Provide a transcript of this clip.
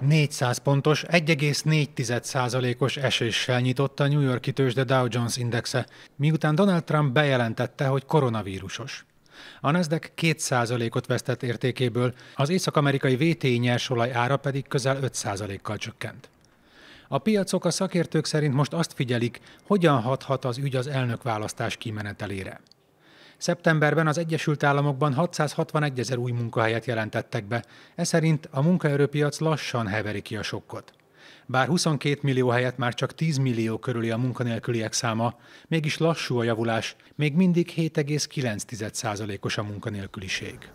400 pontos, 1,4%-os eséssel nyitott a New Yorki tőzsde Dow Jones indexe, miután Donald Trump bejelentette, hogy koronavírusos. A Nasdaq 2%-ot vesztett értékéből, az észak-amerikai VTI nyersolaj ára pedig közel 5%-kal csökkent. A piacok a szakértők szerint most azt figyelik, hogyan hathat az ügy az elnökválasztás kimenetelére. Szeptemberben az Egyesült Államokban 661 ezer új munkahelyet jelentettek be, ez szerint a munkaerőpiac lassan heveri ki a sokkot. Bár 22 millió helyett már csak 10 millió körüli a munkanélküliek száma, mégis lassú a javulás, még mindig 7,9%-os a munkanélküliség.